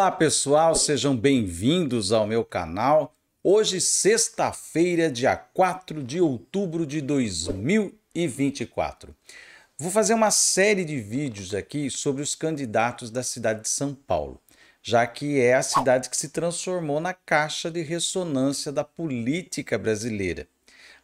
Olá pessoal, sejam bem-vindos ao meu canal. Hoje, sexta-feira, dia 4 de outubro de 2024. Vou fazer uma série de vídeos aqui sobre os candidatos da cidade de São Paulo, já que é a cidade que se transformou na caixa de ressonância da política brasileira.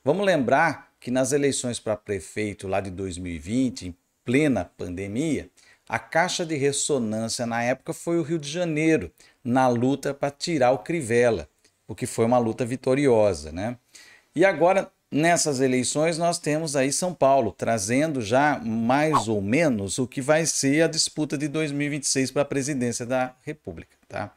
Vamos lembrar que nas eleições para prefeito lá de 2020, em plena pandemia, a caixa de ressonância na época foi o Rio de Janeiro, na luta para tirar o Crivella, o que foi uma luta vitoriosa. Né? E agora, nessas eleições, nós temos aí São Paulo, trazendo já mais ou menos o que vai ser a disputa de 2026 para a presidência da República. Tá?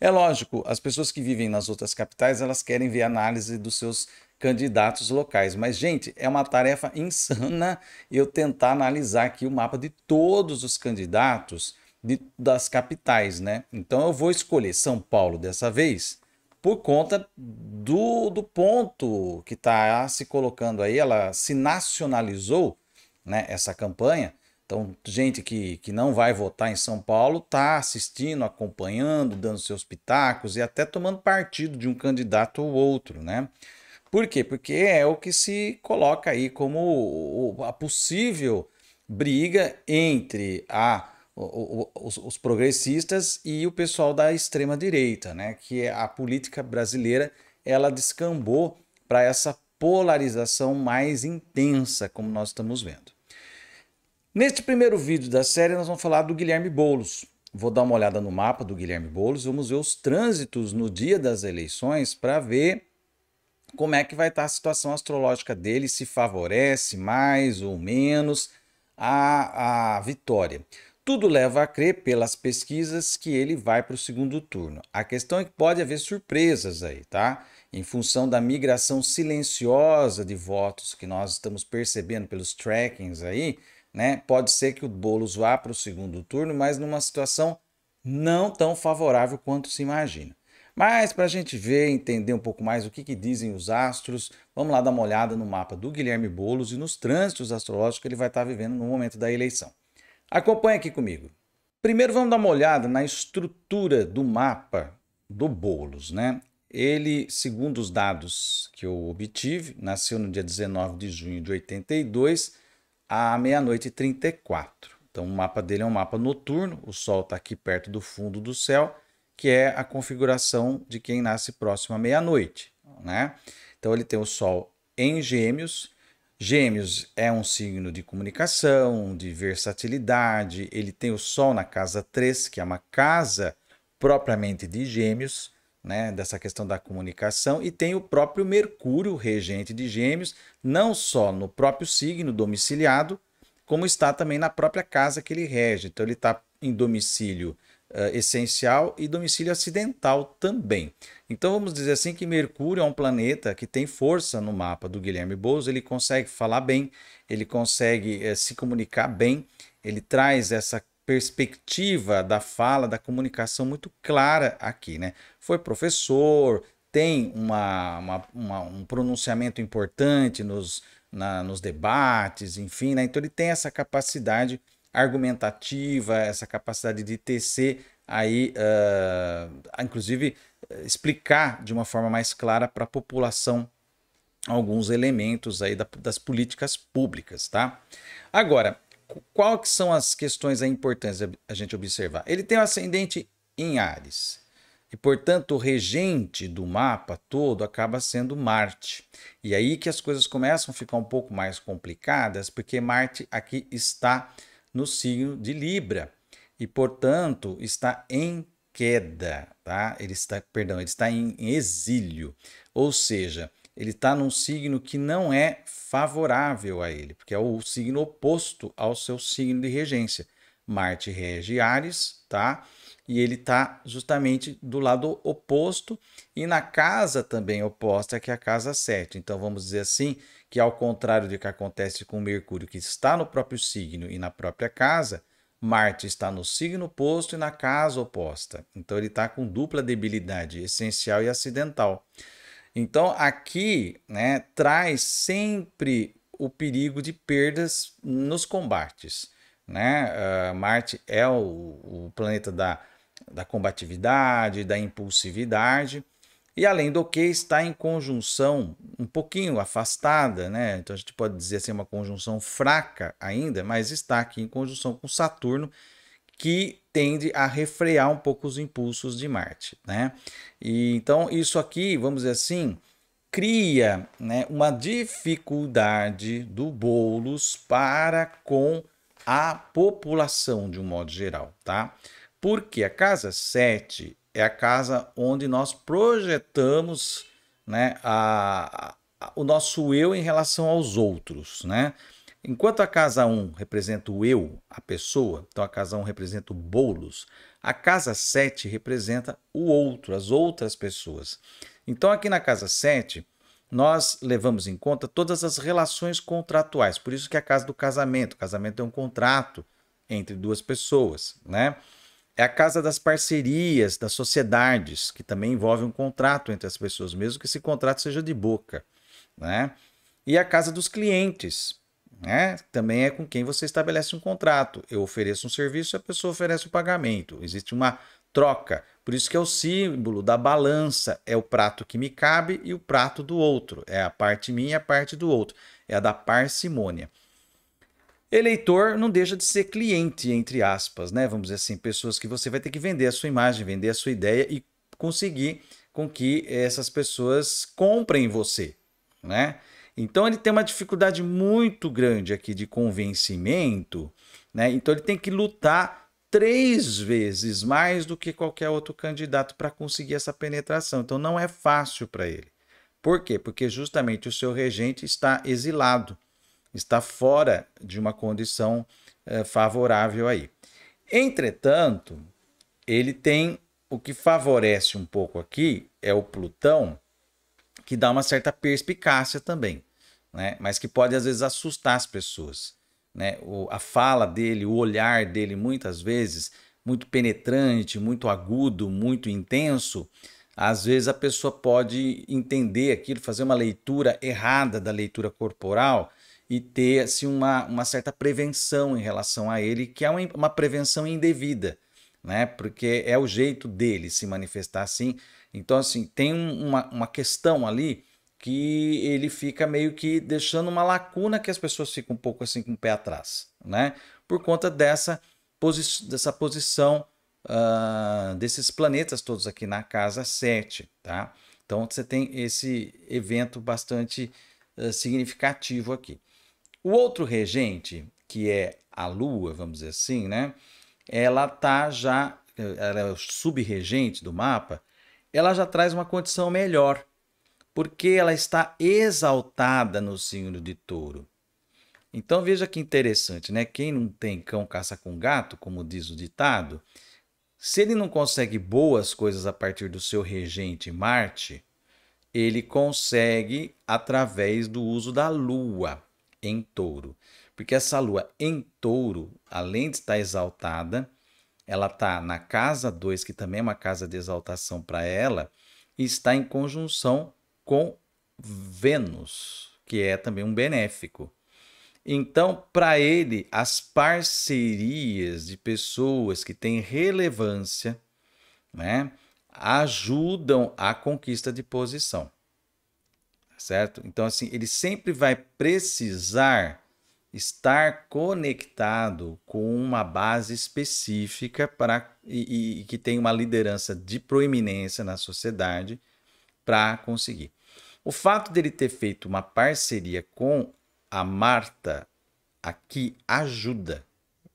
É lógico, as pessoas que vivem nas outras capitais, elas querem ver análise dos seus candidatos locais. Mas, gente, é uma tarefa insana eu tentar analisar aqui o mapa de todos os candidatos de, das capitais, né? Então eu vou escolher São Paulo dessa vez por conta do, do ponto que está se colocando aí, ela se nacionalizou, né, essa campanha. Então, gente que, que não vai votar em São Paulo está assistindo, acompanhando, dando seus pitacos e até tomando partido de um candidato ou outro, né? Por quê? Porque é o que se coloca aí como a possível briga entre a, os, os progressistas e o pessoal da extrema direita, né? Que é a política brasileira ela descambou para essa polarização mais intensa, como nós estamos vendo. Neste primeiro vídeo da série, nós vamos falar do Guilherme Boulos. Vou dar uma olhada no mapa do Guilherme Boulos, vamos ver os trânsitos no dia das eleições para ver como é que vai estar tá a situação astrológica dele, se favorece mais ou menos a, a vitória. Tudo leva a crer, pelas pesquisas, que ele vai para o segundo turno. A questão é que pode haver surpresas aí, tá? Em função da migração silenciosa de votos que nós estamos percebendo pelos trackings aí, né? Pode ser que o Boulos vá para o segundo turno, mas numa situação não tão favorável quanto se imagina. Mas para a gente ver, entender um pouco mais o que, que, dizem os astros, vamos lá dar uma olhada no mapa do Guilherme Bolos e nos trânsitos astrológicos que ele vai estar tá vivendo no momento da eleição. Acompanhe aqui comigo. Primeiro vamos dar uma olhada na estrutura do mapa do Bolos, né? Ele, segundo os dados que eu obtive, nasceu no dia 19 de junho de 82 à meia-noite e 34. Então o mapa dele é um mapa noturno, o sol está aqui perto do fundo do céu que é a configuração de quem nasce próximo à meia-noite, né? Então ele tem o Sol em Gêmeos. Gêmeos é um signo de comunicação, de versatilidade. Ele tem o Sol na casa 3, que é uma casa propriamente de Gêmeos, né, dessa questão da comunicação, e tem o próprio Mercúrio, regente de Gêmeos, não só no próprio signo domiciliado, como está também na própria casa que ele rege. Então, ele está em domicílio uh, essencial e domicílio acidental também. Então vamos dizer assim que Mercúrio é um planeta que tem força no mapa do Guilherme Boulos, ele consegue falar bem, ele consegue uh, se comunicar bem, ele traz essa perspectiva da fala, da comunicação muito clara aqui, né? Foi professor, tem uma, uma, uma um pronunciamento importante nos, na, nos debates, enfim, né? Então ele tem essa capacidade argumentativa, essa capacidade de tecer aí, uh, inclusive eh, explicar de uma forma mais clara para a população alguns elementos aí da, das políticas públicas, tá? Agora, qual que são as questões aí importantes a gente observar? Ele tem o um ascendente em Ares. E, portanto, o regente do mapa todo acaba sendo Marte. E aí que as coisas começam a ficar um pouco mais complicadas, porque Marte aqui está no signo de Libra e, portanto, está em queda, tá? Ele está, perdão, ele está em exílio, ou seja, ele está num signo que não é favorável a ele, porque é o signo oposto ao seu signo de regência. Marte rege Ares, tá? E ele está justamente do lado oposto e na casa também oposta, que é a casa 7. Então vamos dizer assim que ao contrário do que acontece com Mercúrio, que está no próprio signo e na própria casa, Marte está no signo oposto e na casa oposta. Então ele está com dupla debilidade, essencial e acidental. Então aqui né, traz sempre o perigo de perdas nos combates. Né? Uh, Marte é o, o planeta da, da combatividade, da impulsividade. E além do que está em conjunção um pouquinho afastada, né? Então a gente pode dizer assim uma conjunção fraca ainda, mas está aqui em conjunção com Saturno, que tende a refrear um pouco os impulsos de Marte, né? E então isso aqui, vamos dizer assim, cria, né, uma dificuldade do Bolos para com a população de um modo geral, tá? Porque a casa 7 é a casa onde nós projetamos né, a, a, o nosso eu em relação aos outros. Né? Enquanto a casa 1 representa o eu, a pessoa, então a casa 1 representa o bolos, a casa 7 representa o outro, as outras pessoas. Então aqui na casa 7, nós levamos em conta todas as relações contratuais. Por isso que é a casa do casamento, o casamento é um contrato entre duas pessoas, né? É a casa das parcerias, das sociedades, que também envolve um contrato entre as pessoas, mesmo que esse contrato seja de boca. Né? E a casa dos clientes, né? também é com quem você estabelece um contrato. Eu ofereço um serviço, a pessoa oferece o pagamento. Existe uma troca. Por isso que é o símbolo da balança, é o prato que me cabe e o prato do outro, é a parte minha e a parte do outro, é a da parcimônia. Eleitor não deixa de ser cliente, entre aspas, né? Vamos dizer assim, pessoas que você vai ter que vender a sua imagem, vender a sua ideia e conseguir com que essas pessoas comprem você, né? Então ele tem uma dificuldade muito grande aqui de convencimento, né? Então ele tem que lutar três vezes mais do que qualquer outro candidato para conseguir essa penetração. Então não é fácil para ele. Por quê? Porque justamente o seu regente está exilado está fora de uma condição eh, favorável aí. Entretanto, ele tem o que favorece um pouco aqui é o Plutão, que dá uma certa perspicácia também, né? mas que pode às vezes assustar as pessoas. Né? O, a fala dele, o olhar dele, muitas vezes, muito penetrante, muito agudo, muito intenso, às vezes a pessoa pode entender aquilo, fazer uma leitura errada da leitura corporal e ter assim, uma, uma certa prevenção em relação a ele, que é uma, uma prevenção indevida, né? Porque é o jeito dele se manifestar assim. Então, assim, tem uma, uma questão ali que ele fica meio que deixando uma lacuna que as pessoas ficam um pouco assim com o pé atrás, né? Por conta dessa, posi dessa posição uh, desses planetas todos aqui na casa 7, tá? Então você tem esse evento bastante uh, significativo aqui. O outro regente, que é a Lua, vamos dizer assim, né? Ela tá já, ela é o subregente do mapa, ela já traz uma condição melhor, porque ela está exaltada no signo de touro. Então veja que interessante, né? Quem não tem cão caça com gato, como diz o ditado, se ele não consegue boas coisas a partir do seu regente Marte, ele consegue através do uso da Lua em touro. Porque essa lua em touro, além de estar exaltada, ela está na casa 2, que também é uma casa de exaltação para ela, e está em conjunção com Vênus, que é também um benéfico. Então, para ele, as parcerias de pessoas que têm relevância né, ajudam a conquista de posição certo? Então, assim, ele sempre vai precisar estar conectado com uma base específica para e, e que tem uma liderança de proeminência na sociedade para conseguir. O fato dele ter feito uma parceria com a Marta aqui ajuda,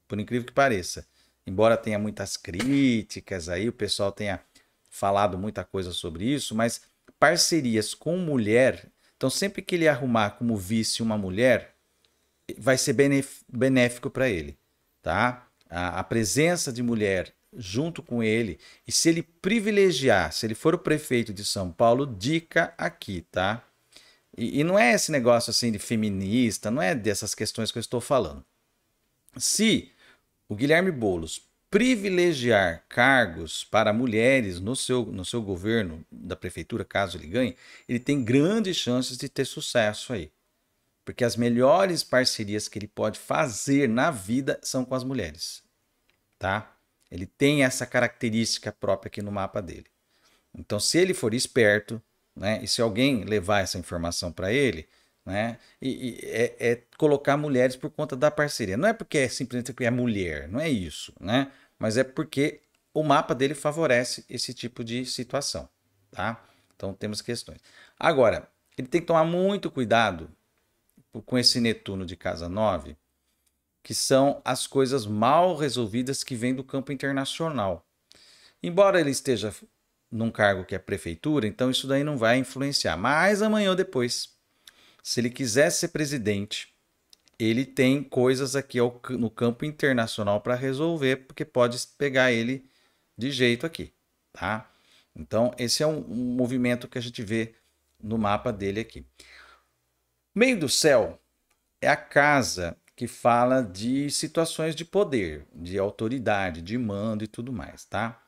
por incrível que pareça. Embora tenha muitas críticas aí, o pessoal tenha falado muita coisa sobre isso, mas parcerias com mulher então, sempre que ele arrumar como vice uma mulher, vai ser benéfico para ele, tá? A, a, presença de mulher junto com ele, e se ele privilegiar, se ele for o prefeito de São Paulo, dica aqui, tá? E, e não é esse negócio assim de feminista, não é dessas questões que eu estou falando. Se o Guilherme Bolos privilegiar cargos para mulheres no seu, no seu governo da prefeitura, caso ele ganhe, ele tem grandes chances de ter sucesso aí. Porque as melhores parcerias que ele pode fazer na vida são com as mulheres. Tá? Ele tem essa característica própria aqui no mapa dele. Então, se ele for esperto, né, e se alguém levar essa informação para ele, né? E, e é, é, colocar mulheres por conta da parceria. Não é porque é simplesmente porque é mulher, não é isso, né? Mas é porque o mapa dele favorece esse tipo de situação, tá? Então temos questões. Agora, ele tem que tomar muito cuidado com esse Netuno de casa 9, que são as coisas mal resolvidas que vêm do campo internacional. Embora ele esteja num cargo que é prefeitura, então isso daí não vai influenciar, mas amanhã ou depois se ele quiser ser presidente, ele tem coisas aqui ao, no campo internacional para resolver, porque pode pegar ele de jeito aqui, tá? Então, esse é um, um movimento que a gente vê no mapa dele aqui. Meio do céu é a casa que fala de situações de poder, de autoridade, de mando e tudo mais, tá?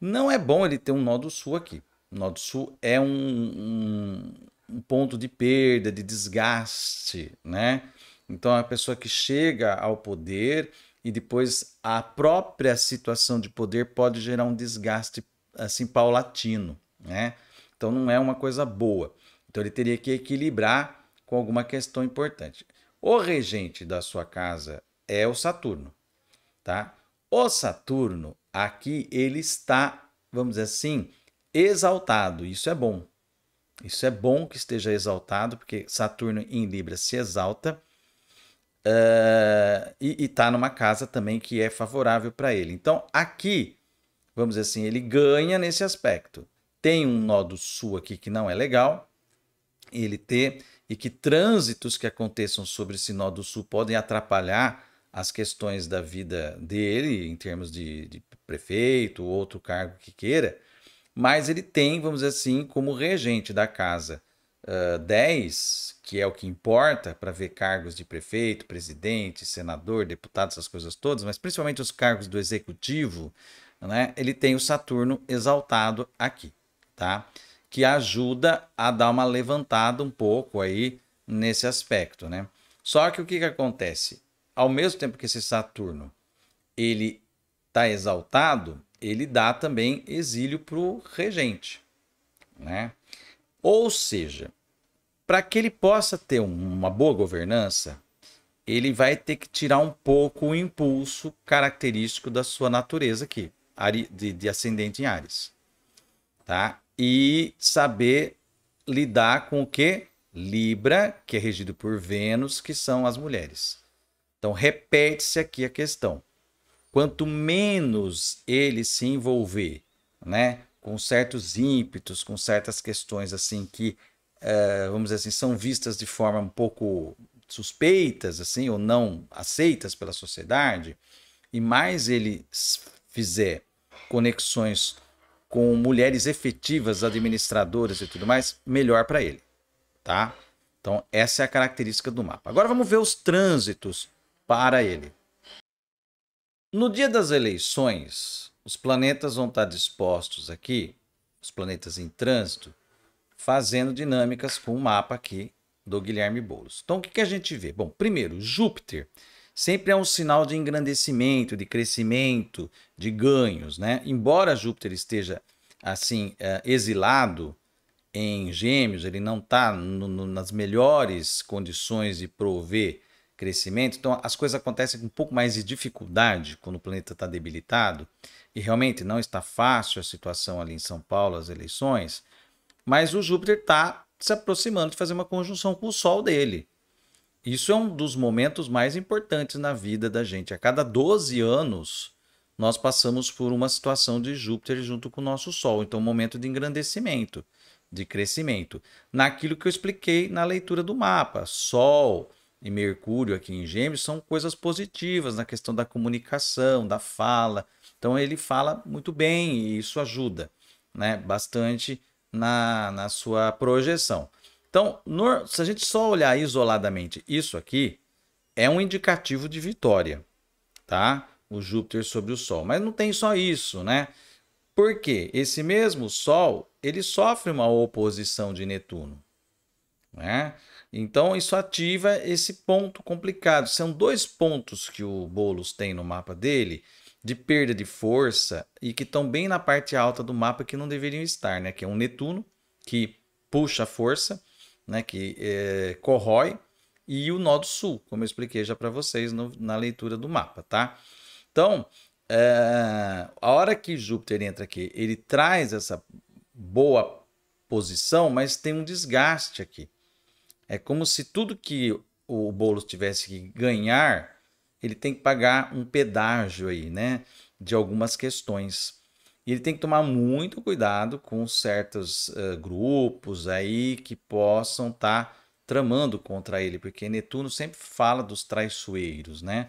Não é bom ele ter um nó do sul aqui. O nó do sul é um, um um ponto de perda, de desgaste, né? Então a pessoa que chega ao poder e depois a própria situação de poder pode gerar um desgaste assim paulatino, né? Então não é uma coisa boa. Então ele teria que equilibrar com alguma questão importante. O regente da sua casa é o Saturno, tá? O Saturno aqui ele está, vamos dizer assim, exaltado. Isso é bom, isso é bom que esteja exaltado, porque Saturno em Libra se exalta uh, e está numa casa também que é favorável para ele. Então, aqui, vamos dizer assim, ele ganha nesse aspecto. Tem um nó do sul aqui que não é legal, ele ter, e que trânsitos que aconteçam sobre esse nó do sul podem atrapalhar as questões da vida dele, em termos de, de prefeito ou outro cargo que queira mas ele tem, vamos dizer assim, como regente da casa uh, 10, que é o que importa para ver cargos de prefeito, presidente, senador, deputado, essas coisas todas, mas principalmente os cargos do executivo, né, ele tem o Saturno exaltado aqui, tá? Que ajuda a dar uma levantada um pouco aí nesse aspecto, né? Só que o que, que acontece? Ao mesmo tempo que esse Saturno ele está exaltado, ele dá também exílio para o regente. Né? Ou seja, para que ele possa ter uma boa governança, ele vai ter que tirar um pouco o impulso característico da sua natureza aqui, de ascendente em Ares. Tá? E saber lidar com o que? Libra, que é regido por Vênus, que são as mulheres. Então repete-se aqui a questão. Quanto menos ele se envolver, né, com certos ímpetos, com certas questões assim que, uh, vamos dizer assim, são vistas de forma um pouco suspeitas, assim, ou não aceitas pela sociedade, e mais ele fizer conexões com mulheres efetivas, administradoras e tudo mais, melhor para ele, tá? Então, essa é a característica do mapa. Agora vamos ver os trânsitos para ele. No dia das eleições, os planetas vão estar dispostos aqui, os planetas em trânsito, fazendo dinâmicas com o mapa aqui do Guilherme Boulos. Então, o que, que a gente vê? Bom, primeiro, Júpiter sempre é um sinal de engrandecimento, de crescimento, de ganhos, né? Embora Júpiter esteja assim é, exilado em Gêmeos, ele não está nas melhores condições de prover crescimento. Então as coisas acontecem com um pouco mais de dificuldade quando o planeta está debilitado. E realmente não está fácil a situação ali em São Paulo, as eleições. Mas o Júpiter está se aproximando de fazer uma conjunção com o Sol dele. Isso é um dos momentos mais importantes na vida da gente. A cada 12 anos, nós passamos por uma situação de Júpiter junto com o nosso Sol. Então, um momento de engrandecimento, de crescimento. Naquilo que eu expliquei na leitura do mapa: Sol, e Mercúrio aqui em Gêmeos são coisas positivas na questão da comunicação, da fala. Então ele fala muito bem e isso ajuda, né, bastante na, na sua projeção. Então, no, se a gente só olhar isoladamente isso aqui, é um indicativo de vitória, tá? O Júpiter sobre o Sol. Mas não tem só isso, né? Porque esse mesmo Sol, ele sofre uma oposição de Netuno, né? Então isso ativa esse ponto complicado. São dois pontos que o Boulos tem no mapa dele de perda de força e que estão bem na parte alta do mapa que não deveriam estar, né? Que é um Netuno que puxa a força, né? Que é, corrói e o Nó do Sul, como eu expliquei já para vocês no, na leitura do mapa, tá? Então, é, a hora que Júpiter entra aqui, ele traz essa boa posição, mas tem um desgaste aqui. É como se tudo que o Boulos tivesse que ganhar, ele tem que pagar um pedágio aí, né? De algumas questões. E ele tem que tomar muito cuidado com certos uh, grupos aí que possam estar tá tramando contra ele, porque Netuno sempre fala dos traiçoeiros, né?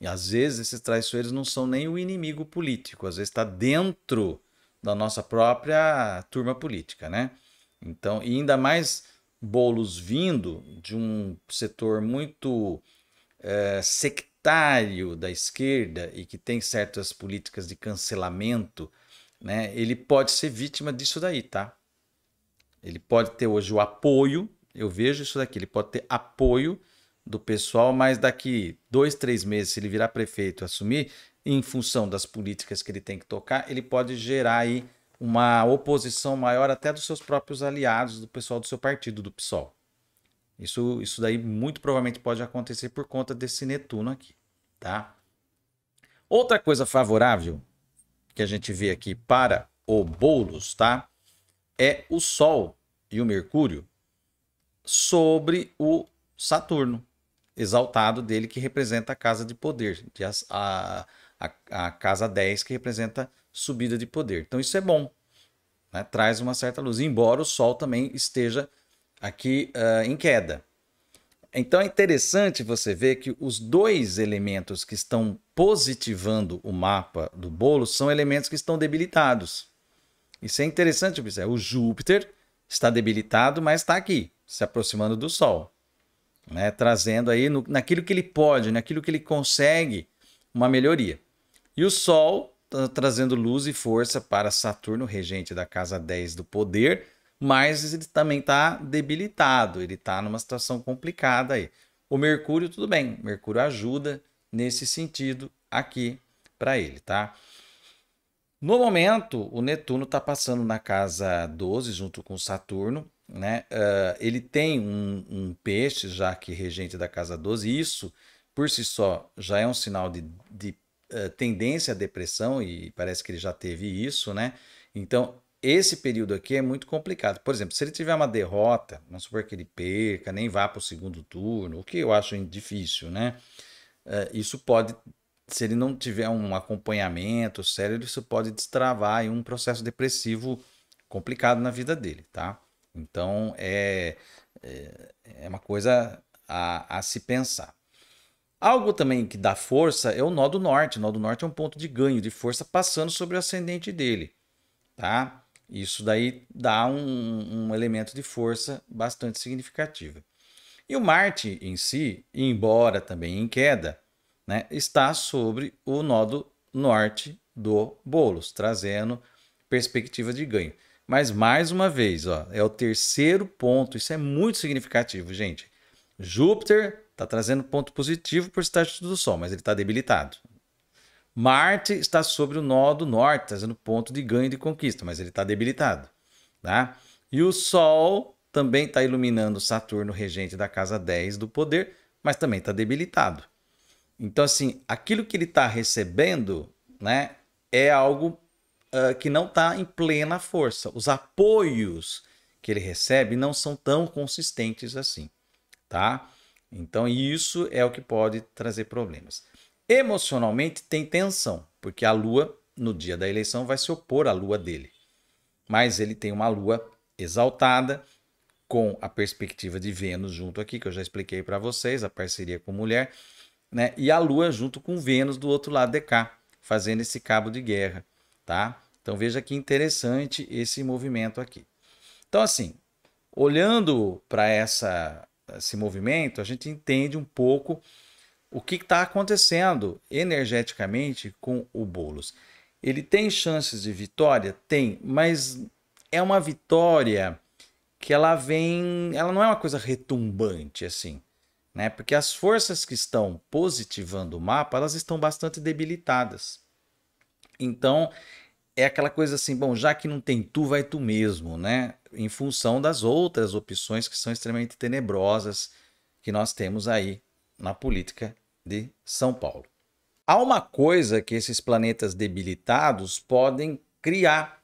E às vezes esses traiçoeiros não são nem o inimigo político, às vezes está dentro da nossa própria turma política, né? Então, e ainda mais bolos vindo de um setor muito é, sectário da esquerda e que tem certas políticas de cancelamento, né, ele pode ser vítima disso daí, tá? Ele pode ter hoje o apoio, eu vejo isso daqui, ele pode ter apoio do pessoal, mas daqui dois, três meses, se ele virar prefeito assumir, em função das políticas que ele tem que tocar, ele pode gerar aí uma oposição maior até dos seus próprios aliados, do pessoal do seu partido, do PSOL. Isso, isso daí muito provavelmente pode acontecer por conta desse Netuno aqui, tá? Outra coisa favorável que a gente vê aqui para o Boulos, tá? É o Sol e o Mercúrio sobre o Saturno exaltado dele que representa a casa de poder, a, a, a casa 10 que representa subida de poder. Então isso é bom, né? traz uma certa luz, embora o Sol também esteja aqui uh, em queda. Então é interessante você ver que os dois elementos que estão positivando o mapa do bolo são elementos que estão debilitados. Isso é interessante observar. O Júpiter está debilitado, mas está aqui, se aproximando do Sol, né? trazendo aí no, naquilo que ele pode, naquilo que ele consegue, uma melhoria. E o Sol Tá trazendo luz e força para Saturno, regente da casa 10 do poder, mas ele também está debilitado, ele está numa situação complicada aí. O Mercúrio, tudo bem, Mercúrio ajuda nesse sentido aqui para ele, tá? No momento, o Netuno está passando na casa 12 junto com Saturno, né? Uh, ele tem um, um, peixe já que regente da casa 12, isso por si só já é um sinal de, de eh, tendência à depressão e parece que ele já teve isso, né? Então, esse período aqui é muito complicado. Por exemplo, se ele tiver uma derrota, vamos supor que ele perca, nem vá para o segundo turno, o que eu acho difícil, né? Eh, isso pode, se ele não tiver um acompanhamento sério, isso pode destravar um processo depressivo complicado na vida dele, tá? Então, é, é, é uma coisa a, a se pensar. Algo também que dá força é o nó do norte. O nó do norte é um ponto de ganho de força passando sobre o ascendente dele, tá? Isso daí dá um, um elemento de força bastante significativo. E o Marte em si, embora também em queda, né, está sobre o nodo norte do bolos, trazendo perspectiva de ganho. Mas mais uma vez, ó, é o terceiro ponto, isso é muito significativo, gente. Júpiter Está trazendo ponto positivo por estar do Sol, mas ele está debilitado. Marte está sobre o nó do norte, trazendo ponto de ganho de conquista, mas ele está debilitado. Tá? E o Sol também está iluminando Saturno, regente da casa 10 do poder, mas também está debilitado. Então, assim, aquilo que ele está recebendo né, é algo uh, que não está em plena força. Os apoios que ele recebe não são tão consistentes assim. Tá? Então, isso é o que pode trazer problemas. Emocionalmente, tem tensão, porque a lua, no dia da eleição, vai se opor à lua dele. Mas ele tem uma lua exaltada, com a perspectiva de Vênus junto aqui, que eu já expliquei para vocês, a parceria com mulher, né? E a Lua junto com Vênus do outro lado de cá, fazendo esse cabo de guerra, tá? Então veja que interessante esse movimento aqui. Então assim, olhando para essa esse movimento, a gente entende um pouco o que está acontecendo energeticamente com o Boulos. Ele tem chances de vitória? Tem, mas é uma vitória que ela vem. Ela não é uma coisa retumbante assim. Né? Porque as forças que estão positivando o mapa, elas estão bastante debilitadas. Então, é aquela coisa assim, bom, já que não tem tu, vai tu mesmo, né? Em função das outras opções que são extremamente tenebrosas que nós temos aí na política de São Paulo. Há uma coisa que esses planetas debilitados podem criar,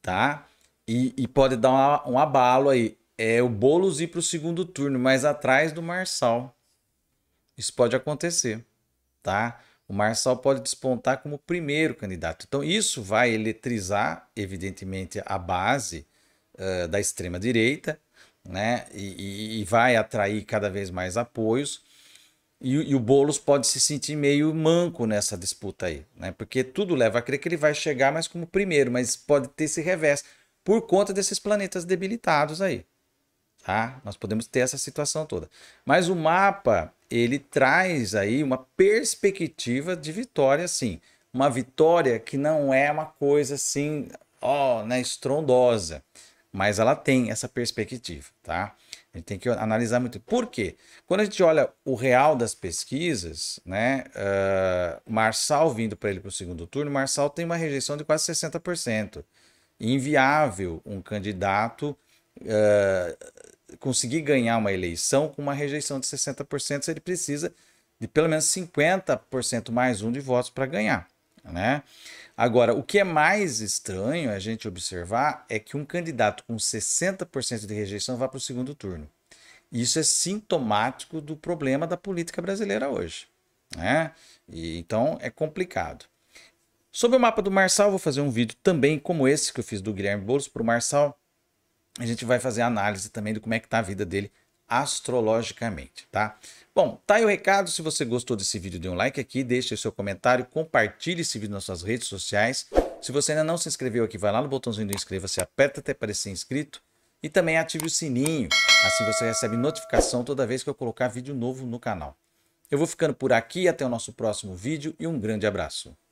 tá? E, e pode dar uma, um abalo aí. É o Boulos ir para o segundo turno, mas atrás do Marçal. Isso pode acontecer, tá? o Marçal pode despontar como primeiro candidato. Então, isso vai eletrizar, evidentemente, a base uh, da extrema-direita, né? E, e, e, vai atrair cada vez mais apoios. E, e, o Boulos pode se sentir meio manco nessa disputa aí, né? Porque tudo leva a crer que ele vai chegar mais como primeiro, mas pode ter esse revés por conta desses planetas debilitados aí. Tá? Nós podemos ter essa situação toda. Mas o mapa ele traz aí uma perspectiva de vitória, assim. Uma vitória que não é uma coisa assim, ó, né, estrondosa. Mas ela tem essa perspectiva, tá? A gente tem que analisar muito. Por quê? Quando a gente olha o real das pesquisas, né? Uh, Marçal vindo para ele para o segundo turno, Marçal tem uma rejeição de quase 60%. Inviável um candidato uh, conseguir ganhar uma eleição com uma rejeição de 60%, ele precisa de pelo menos 50% mais um de votos para ganhar. Né? Agora, o que é mais estranho a gente observar é que um candidato com 60% de rejeição vá para o segundo turno. Isso é sintomático do problema da política brasileira hoje. Né? E, então é complicado. Sobre o mapa do Marçal, vou fazer um vídeo também como esse que eu fiz do Guilherme Boulos para o Marçal a gente vai fazer a análise também de como é que está a vida dele astrologicamente, tá? Bom, tá aí o recado. Se você gostou desse vídeo, dê um like aqui, deixe seu comentário, compartilhe esse vídeo nas suas redes sociais. Se você ainda não se inscreveu aqui, vai lá no botãozinho do inscreva-se, aperta até parecer inscrito e também ative o sininho. Assim você recebe notificação toda vez que eu colocar vídeo novo no canal. Eu vou ficando por aqui, até o nosso próximo vídeo e um grande abraço.